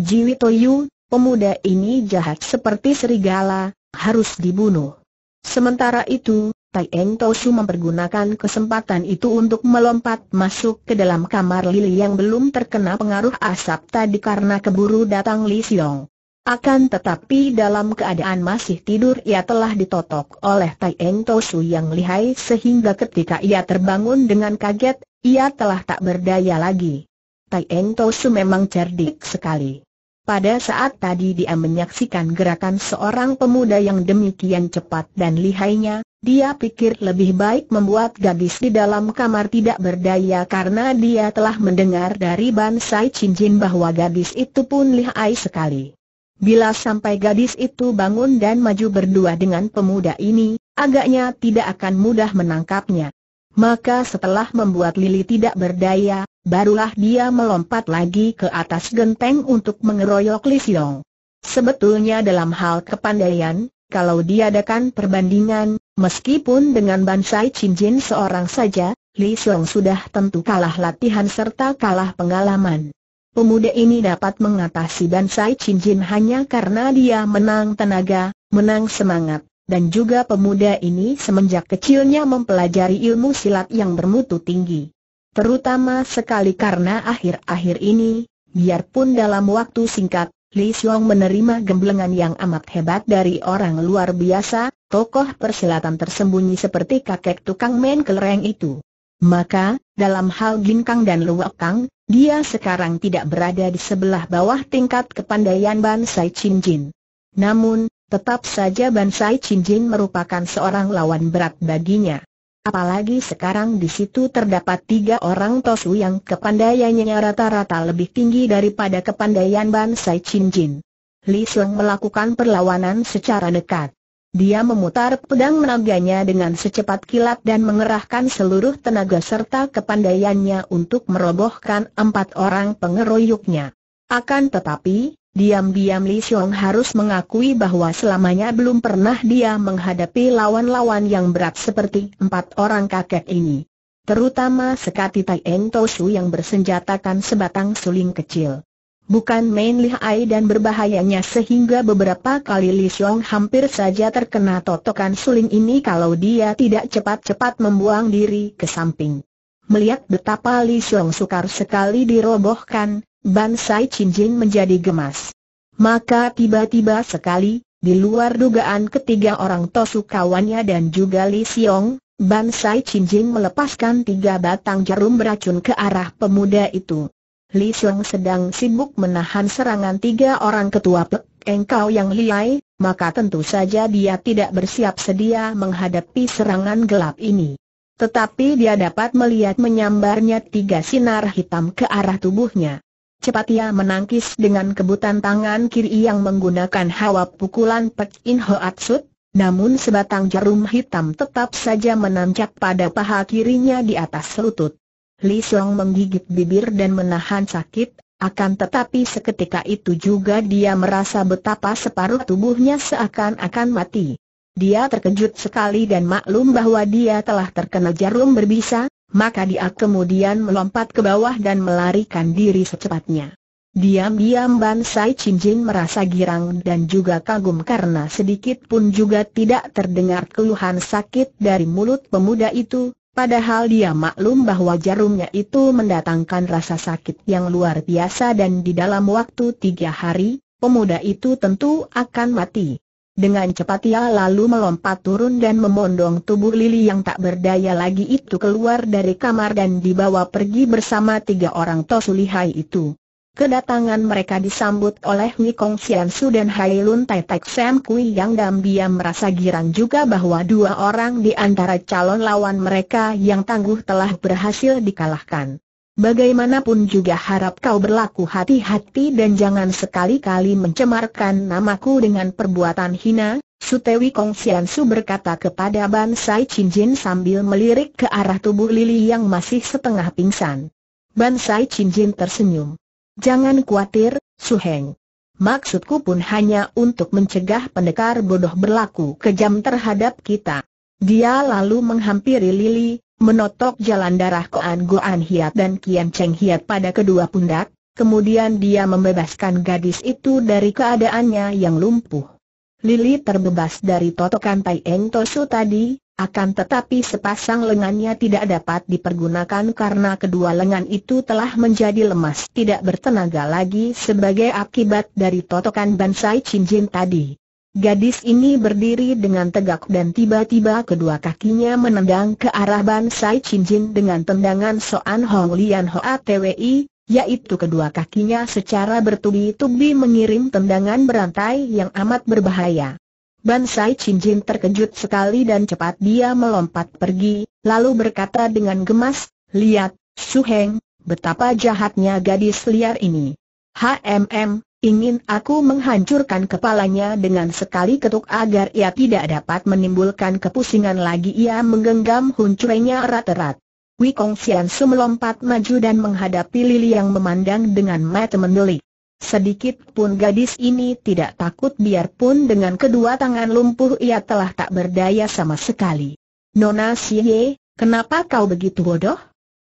Jiwi Toyu, pemuda ini jahat seperti serigala, harus dibunuh. Sementara itu, Tai Eng Tosu mempergunakan kesempatan itu untuk melompat masuk ke dalam kamar Lili yang belum terkena pengaruh asap tadi karena keburu datang Li Xiong. Akan tetapi dalam keadaan masih tidur ia telah ditotok oleh Tai Eng Tosu yang lihai sehingga ketika ia terbangun dengan kaget, ia telah tak berdaya lagi. Tai Eng Tosu memang cerdik sekali. Pada saat tadi dia menyaksikan gerakan seorang pemuda yang demikian cepat dan lihainya, dia pikir lebih baik membuat gadis di dalam kamar tidak berdaya karena dia telah mendengar dari Bansai Cincin bahwa gadis itu pun lihai sekali. Bila sampai gadis itu bangun dan maju berdua dengan pemuda ini, agaknya tidak akan mudah menangkapnya. Maka setelah membuat Lili tidak berdaya, barulah dia melompat lagi ke atas genteng untuk mengeroyok Li Xiong. Sebetulnya dalam hal kepandaian, kalau diadakan perbandingan, meskipun dengan Bansai Chinjin seorang saja, Li Xiong sudah tentu kalah latihan serta kalah pengalaman. Pemuda ini dapat mengatasi Bansai Cinjin hanya karena dia menang tenaga, menang semangat, dan juga pemuda ini semenjak kecilnya mempelajari ilmu silat yang bermutu tinggi. Terutama sekali karena akhir-akhir ini, biarpun dalam waktu singkat, Li Xiong menerima gemblengan yang amat hebat dari orang luar biasa, tokoh persilatan tersembunyi seperti kakek tukang main kelereng itu. Maka, dalam hal ginkang dan luwakang, dia sekarang tidak berada di sebelah bawah tingkat kepandaian Bansai Chinjin. Namun, tetap saja Bansai Chinjin merupakan seorang lawan berat baginya. Apalagi sekarang di situ terdapat tiga orang tosu yang kepandaiannya rata-rata lebih tinggi daripada kepandaian Bansai Chinjin. Li Seng melakukan perlawanan secara dekat. Dia memutar pedang menaganya dengan secepat kilat dan mengerahkan seluruh tenaga serta kepandaiannya untuk merobohkan empat orang pengeroyoknya. Akan tetapi, diam-diam Li Xiong harus mengakui bahwa selamanya belum pernah dia menghadapi lawan-lawan yang berat seperti empat orang kakek ini. Terutama sekati Tai Eng Tosu yang bersenjatakan sebatang suling kecil bukan main lihai dan berbahayanya sehingga beberapa kali Li Xiong hampir saja terkena totokan suling ini kalau dia tidak cepat-cepat membuang diri ke samping. Melihat betapa Li Xiong sukar sekali dirobohkan, Bansai Jin menjadi gemas. Maka tiba-tiba sekali, di luar dugaan ketiga orang tosu kawannya dan juga Li Xiong, Bansai Jin melepaskan tiga batang jarum beracun ke arah pemuda itu. Li Sung sedang sibuk menahan serangan tiga orang ketua Pek Engkau yang liai, maka tentu saja dia tidak bersiap sedia menghadapi serangan gelap ini. Tetapi dia dapat melihat menyambarnya tiga sinar hitam ke arah tubuhnya. Cepat ia menangkis dengan kebutan tangan kiri yang menggunakan hawa pukulan Pek In Sut, namun sebatang jarum hitam tetap saja menancap pada paha kirinya di atas lutut. Li Song menggigit bibir dan menahan sakit, akan tetapi seketika itu juga dia merasa betapa separuh tubuhnya seakan-akan mati. Dia terkejut sekali dan maklum bahwa dia telah terkena jarum berbisa, maka dia kemudian melompat ke bawah dan melarikan diri secepatnya. Diam-diam Ban Sai Chin merasa girang dan juga kagum karena sedikit pun juga tidak terdengar keluhan sakit dari mulut pemuda itu, Padahal dia maklum bahwa jarumnya itu mendatangkan rasa sakit yang luar biasa dan di dalam waktu tiga hari, pemuda itu tentu akan mati. Dengan cepat ia lalu melompat turun dan memondong tubuh Lili yang tak berdaya lagi itu keluar dari kamar dan dibawa pergi bersama tiga orang tosulihai itu. Kedatangan mereka disambut oleh Kong Sian Su dan Hai Lun Tai Tek Sam Kui yang diam diam merasa girang juga bahwa dua orang di antara calon lawan mereka yang tangguh telah berhasil dikalahkan. Bagaimanapun juga harap kau berlaku hati-hati dan jangan sekali-kali mencemarkan namaku dengan perbuatan hina, Sutewi Kong Xiansu Su berkata kepada Ban Sai Chin Jin sambil melirik ke arah tubuh Lili yang masih setengah pingsan. Ban Sai Chin Jin tersenyum. Jangan khawatir, Heng. Maksudku pun hanya untuk mencegah pendekar bodoh berlaku kejam terhadap kita. Dia lalu menghampiri Lili, menotok jalan darah Koan Goan Hiat dan Kian Cheng Hiat pada kedua pundak, kemudian dia membebaskan gadis itu dari keadaannya yang lumpuh. Lili terbebas dari totokan Tai Eng Tosu tadi, akan tetapi sepasang lengannya tidak dapat dipergunakan karena kedua lengan itu telah menjadi lemas tidak bertenaga lagi sebagai akibat dari totokan bansai cincin tadi. Gadis ini berdiri dengan tegak dan tiba-tiba kedua kakinya menendang ke arah bansai cincin dengan tendangan Soan Hong Lian Hoa Twi, yaitu kedua kakinya secara bertubi-tubi mengirim tendangan berantai yang amat berbahaya. Bansai Cincin terkejut sekali dan cepat dia melompat pergi, lalu berkata dengan gemas, Lihat, Heng, betapa jahatnya gadis liar ini. HMM, ingin aku menghancurkan kepalanya dengan sekali ketuk agar ia tidak dapat menimbulkan kepusingan lagi ia menggenggam huncurnya erat-erat. Wikong Xiansu melompat maju dan menghadapi Lili yang memandang dengan mata mendelik. Sedikit pun gadis ini tidak takut biarpun dengan kedua tangan lumpuh ia telah tak berdaya sama sekali. Nona Xie, kenapa kau begitu bodoh?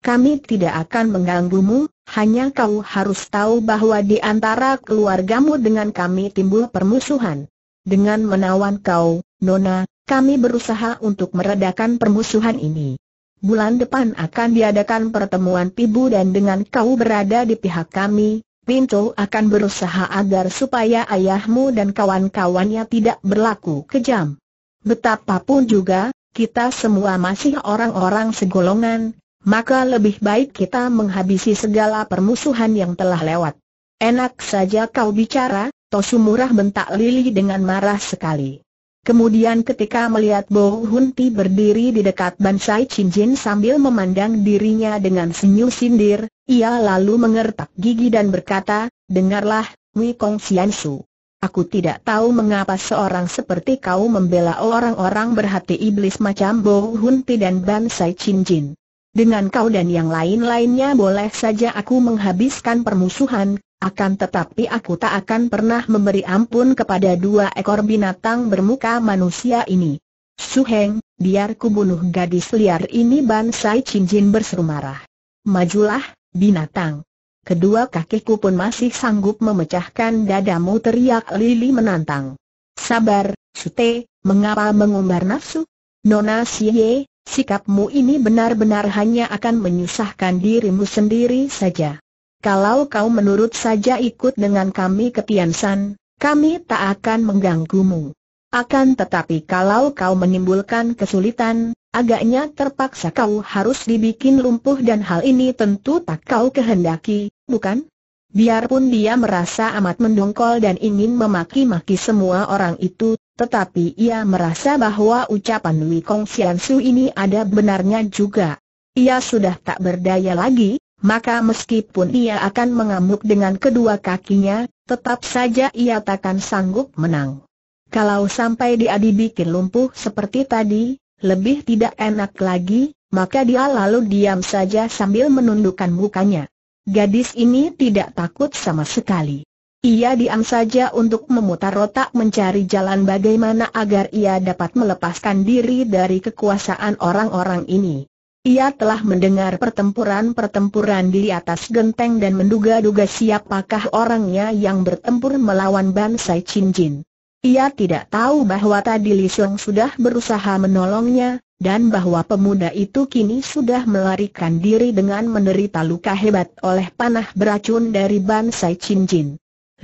Kami tidak akan mengganggumu, hanya kau harus tahu bahwa di antara keluargamu dengan kami timbul permusuhan. Dengan menawan kau, Nona, kami berusaha untuk meredakan permusuhan ini. Bulan depan akan diadakan pertemuan pibu dan dengan kau berada di pihak kami, Pintu akan berusaha agar supaya ayahmu dan kawan-kawannya tidak berlaku kejam. Betapapun juga, kita semua masih orang-orang segolongan, maka lebih baik kita menghabisi segala permusuhan yang telah lewat. Enak saja kau bicara, Tosumurah bentak Lili dengan marah sekali. Kemudian ketika melihat Bo Hunti berdiri di dekat Bansai Chin Jin sambil memandang dirinya dengan senyum sindir, ia lalu mengertak gigi dan berkata, Dengarlah, Wei Kong Xian Su. Aku tidak tahu mengapa seorang seperti kau membela orang-orang berhati iblis macam Bo Hunti dan Bansai Chin Jin. Dengan kau dan yang lain-lainnya boleh saja aku menghabiskan permusuhan, akan tetapi aku tak akan pernah memberi ampun kepada dua ekor binatang bermuka manusia ini. Suheng, biar ku bunuh gadis liar ini Bansai Cincin berseru marah. Majulah, binatang. Kedua kakiku pun masih sanggup memecahkan dadamu teriak Lili menantang. Sabar, Sute, mengapa mengumbar nafsu? Nona Xie, sikapmu ini benar-benar hanya akan menyusahkan dirimu sendiri saja. Kalau kau menurut saja ikut dengan kami ke Tiansan, kami tak akan mengganggumu. Akan tetapi kalau kau menimbulkan kesulitan, agaknya terpaksa kau harus dibikin lumpuh dan hal ini tentu tak kau kehendaki, bukan? Biarpun dia merasa amat mendongkol dan ingin memaki-maki semua orang itu, tetapi ia merasa bahwa ucapan Wei Kong Sian Su ini ada benarnya juga. Ia sudah tak berdaya lagi, maka meskipun ia akan mengamuk dengan kedua kakinya, tetap saja ia takkan sanggup menang. Kalau sampai dia dibikin lumpuh seperti tadi, lebih tidak enak lagi, maka dia lalu diam saja sambil menundukkan mukanya. Gadis ini tidak takut sama sekali. Ia diam saja untuk memutar otak mencari jalan bagaimana agar ia dapat melepaskan diri dari kekuasaan orang-orang ini. Ia telah mendengar pertempuran-pertempuran di atas genteng dan menduga-duga siapakah orangnya yang bertempur melawan Bansai Chin Ia tidak tahu bahwa tadi Li Xiong sudah berusaha menolongnya, dan bahwa pemuda itu kini sudah melarikan diri dengan menderita luka hebat oleh panah beracun dari Bansai Chin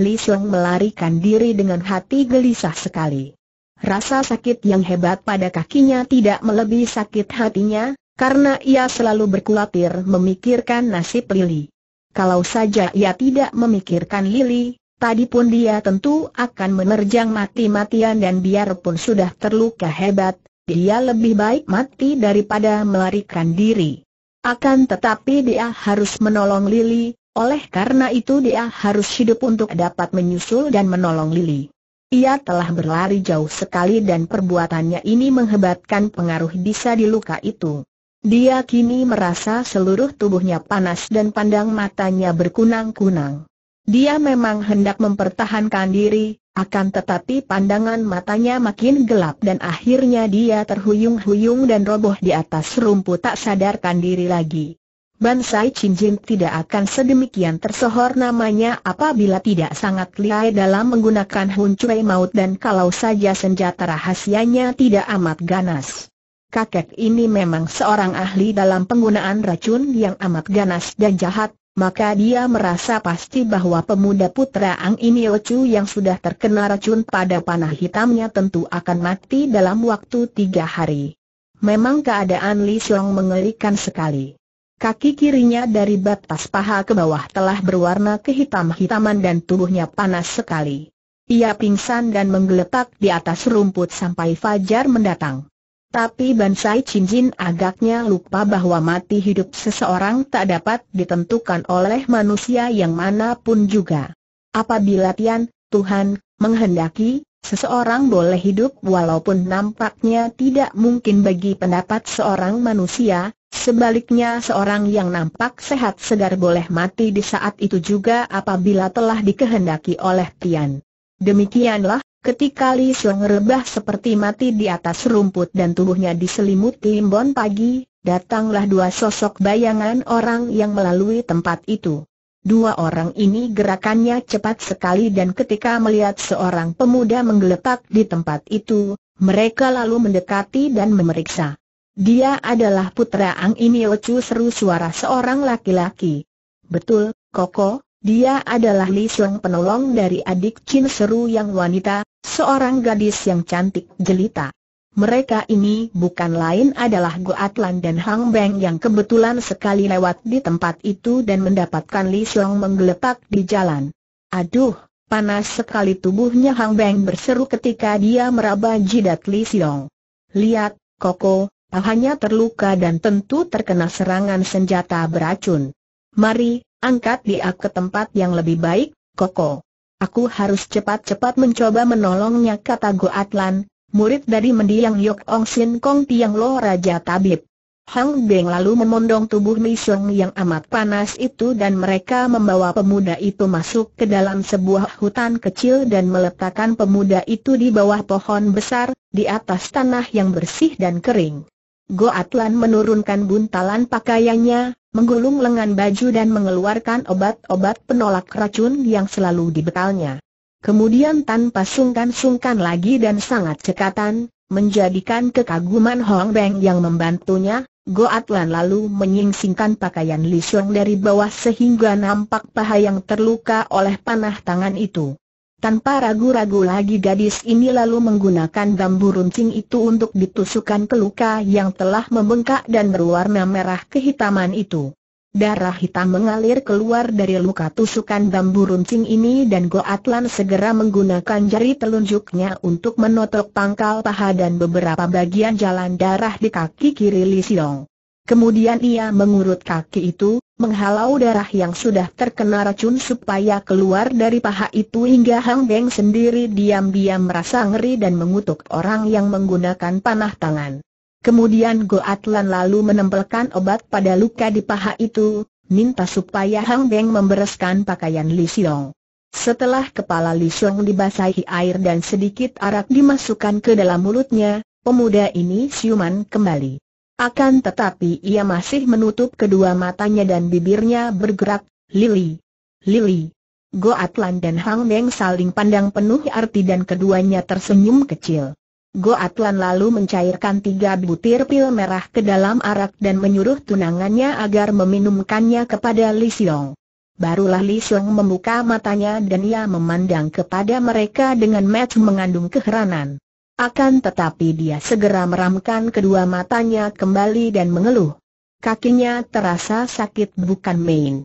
Li melarikan diri dengan hati gelisah sekali. Rasa sakit yang hebat pada kakinya tidak melebihi sakit hatinya, karena ia selalu berkulatir memikirkan nasib Lili. Kalau saja ia tidak memikirkan Lili, tadi pun dia tentu akan menerjang mati-matian dan biarpun sudah terluka hebat, dia lebih baik mati daripada melarikan diri. Akan tetapi dia harus menolong Lili, oleh karena itu dia harus hidup untuk dapat menyusul dan menolong Lily. Ia telah berlari jauh sekali dan perbuatannya ini menghebatkan pengaruh bisa di luka itu. Dia kini merasa seluruh tubuhnya panas dan pandang matanya berkunang-kunang. Dia memang hendak mempertahankan diri, akan tetapi pandangan matanya makin gelap dan akhirnya dia terhuyung-huyung dan roboh di atas rumput tak sadarkan diri lagi. Bansai Cincin tidak akan sedemikian tersohor namanya apabila tidak sangat liai dalam menggunakan Cui maut dan kalau saja senjata rahasianya tidak amat ganas. Kakek ini memang seorang ahli dalam penggunaan racun yang amat ganas dan jahat, maka dia merasa pasti bahwa pemuda putra Ang ini Ocu yang sudah terkena racun pada panah hitamnya tentu akan mati dalam waktu tiga hari. Memang keadaan Li Xiong mengerikan sekali. Kaki kirinya dari batas paha ke bawah telah berwarna kehitam-hitaman dan tubuhnya panas sekali. Ia pingsan dan menggeletak di atas rumput sampai fajar mendatang. Tapi Bansai Cincin agaknya lupa bahwa mati hidup seseorang tak dapat ditentukan oleh manusia yang manapun juga. Apabila Tian, Tuhan, menghendaki, Seseorang boleh hidup walaupun nampaknya tidak mungkin bagi pendapat seorang manusia, sebaliknya seorang yang nampak sehat segar boleh mati di saat itu juga apabila telah dikehendaki oleh Tian. Demikianlah, ketika Li Xiong rebah seperti mati di atas rumput dan tubuhnya diselimuti imbon pagi, datanglah dua sosok bayangan orang yang melalui tempat itu. Dua orang ini gerakannya cepat sekali dan ketika melihat seorang pemuda menggeletak di tempat itu, mereka lalu mendekati dan memeriksa. Dia adalah putra Ang Ini seru suara seorang laki-laki. Betul, Koko, dia adalah Li penolong dari adik Chin seru yang wanita, seorang gadis yang cantik jelita mereka ini bukan lain adalah Goatlan dan Hang Beng yang kebetulan sekali lewat di tempat itu dan mendapatkan Li Xiong menggeletak di jalan. Aduh, panas sekali tubuhnya Hang Beng berseru ketika dia meraba jidat Li Xiong. Lihat, Koko, pahanya terluka dan tentu terkena serangan senjata beracun. Mari, angkat dia ke tempat yang lebih baik, Koko. Aku harus cepat-cepat mencoba menolongnya kata Goatlan, murid dari mendiang Yok Ong Sin Kong Tiang Lo Raja Tabib. Hang Beng lalu memondong tubuh Misong yang amat panas itu dan mereka membawa pemuda itu masuk ke dalam sebuah hutan kecil dan meletakkan pemuda itu di bawah pohon besar, di atas tanah yang bersih dan kering. Go Atlan menurunkan buntalan pakaiannya, menggulung lengan baju dan mengeluarkan obat-obat penolak racun yang selalu dibekalnya. Kemudian tanpa sungkan-sungkan lagi dan sangat cekatan, menjadikan kekaguman Hong Beng yang membantunya, Goatlan lalu menyingsingkan pakaian Li Xiong dari bawah sehingga nampak paha yang terluka oleh panah tangan itu. Tanpa ragu-ragu lagi gadis ini lalu menggunakan bambu runcing itu untuk ditusukkan ke luka yang telah membengkak dan berwarna merah kehitaman itu. Darah hitam mengalir keluar dari luka tusukan bambu runcing ini dan Goatlan segera menggunakan jari telunjuknya untuk menotok pangkal paha dan beberapa bagian jalan darah di kaki kiri Li Xiong. Kemudian ia mengurut kaki itu, menghalau darah yang sudah terkena racun supaya keluar dari paha itu hingga Hang Beng sendiri diam-diam merasa ngeri dan mengutuk orang yang menggunakan panah tangan. Kemudian Goatlan lalu menempelkan obat pada luka di paha itu, minta supaya Hang Beng membereskan pakaian Li Xiong. Setelah kepala Li Xiong dibasahi air dan sedikit arak dimasukkan ke dalam mulutnya, pemuda ini siuman kembali. Akan tetapi ia masih menutup kedua matanya dan bibirnya bergerak, Lili, Lili. Goatlan dan Hang Beng saling pandang penuh arti dan keduanya tersenyum kecil. Goatlan lalu mencairkan tiga butir pil merah ke dalam arak dan menyuruh tunangannya agar meminumkannya kepada Li Xiong. Barulah Li Xiong membuka matanya dan ia memandang kepada mereka dengan mata mengandung keheranan. Akan tetapi dia segera meramkan kedua matanya kembali dan mengeluh. Kakinya terasa sakit bukan main.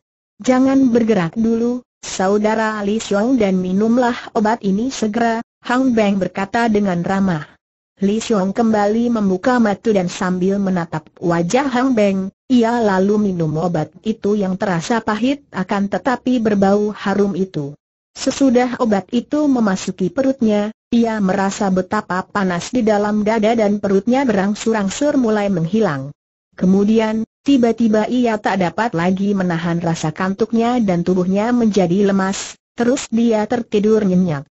Jangan bergerak dulu, saudara Li Xiong dan minumlah obat ini segera, Hang Beng berkata dengan ramah. Li Xiong kembali membuka mata dan sambil menatap wajah Hang Beng, ia lalu minum obat itu yang terasa pahit akan tetapi berbau harum itu. Sesudah obat itu memasuki perutnya, ia merasa betapa panas di dalam dada dan perutnya berangsur-angsur mulai menghilang. Kemudian, tiba-tiba ia tak dapat lagi menahan rasa kantuknya dan tubuhnya menjadi lemas, terus dia tertidur nyenyak.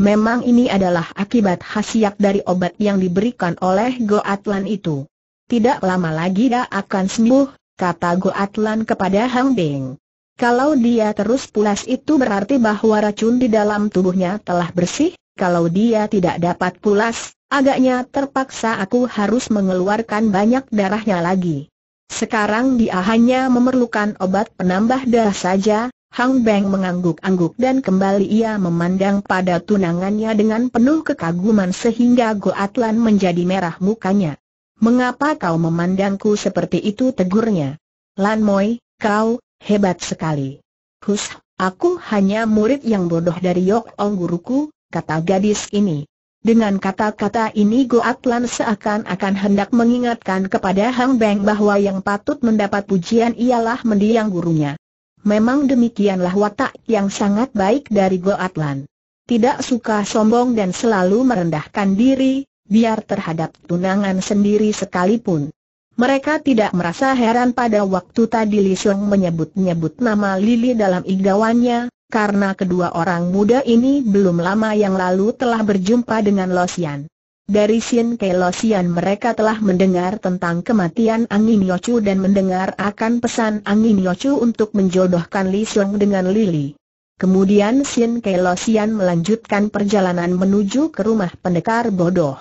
Memang ini adalah akibat khasiat dari obat yang diberikan oleh Goatlan itu. Tidak lama lagi dia akan sembuh, kata Goatlan kepada Hang Beng. Kalau dia terus pulas itu berarti bahwa racun di dalam tubuhnya telah bersih, kalau dia tidak dapat pulas, agaknya terpaksa aku harus mengeluarkan banyak darahnya lagi. Sekarang dia hanya memerlukan obat penambah darah saja, Hang Beng mengangguk-angguk dan kembali ia memandang pada tunangannya dengan penuh kekaguman sehingga Go Atlan menjadi merah mukanya. Mengapa kau memandangku seperti itu tegurnya? Lan Moi, kau, hebat sekali. Hus, aku hanya murid yang bodoh dari Yok Ong guruku, kata gadis ini. Dengan kata-kata ini Go Atlan seakan-akan hendak mengingatkan kepada Hang Beng bahwa yang patut mendapat pujian ialah mendiang gurunya. Memang demikianlah watak yang sangat baik dari Goatland. Tidak suka sombong dan selalu merendahkan diri, biar terhadap tunangan sendiri sekalipun. Mereka tidak merasa heran pada waktu tadi Li Song menyebut-nyebut nama Lili dalam igawannya, karena kedua orang muda ini belum lama yang lalu telah berjumpa dengan Losian. Dari Sien Kelosian mereka telah mendengar tentang kematian Angin Yochu dan mendengar akan pesan Angin Yochu untuk menjodohkan Li Xiong dengan Lily. Kemudian Sien Kelosian melanjutkan perjalanan menuju ke rumah pendekar bodoh.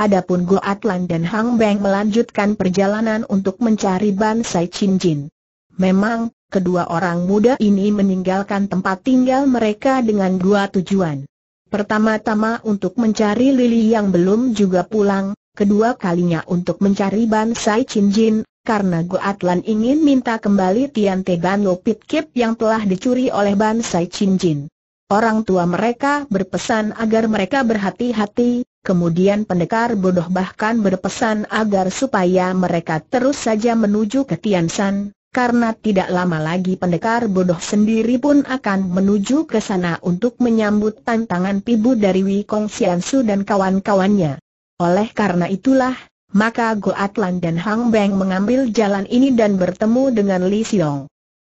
Adapun Go Atlan dan Hang Beng melanjutkan perjalanan untuk mencari Bansai Chin Jin. Memang, kedua orang muda ini meninggalkan tempat tinggal mereka dengan dua tujuan. Pertama-tama untuk mencari Lili yang belum juga pulang, kedua kalinya untuk mencari Ban Sai Chin Jin, karena Goatlan ingin minta kembali Tian Te Ban Lo Pit Kip yang telah dicuri oleh Ban Sai Chin Jin. Orang tua mereka berpesan agar mereka berhati-hati, kemudian pendekar bodoh bahkan berpesan agar supaya mereka terus saja menuju ke Tian San, karena tidak lama lagi pendekar bodoh sendiri pun akan menuju ke sana untuk menyambut tantangan pibu dari Wikong Xiansu dan kawan-kawannya. Oleh karena itulah, maka Goatlan dan Hang Beng mengambil jalan ini dan bertemu dengan Li Xiong.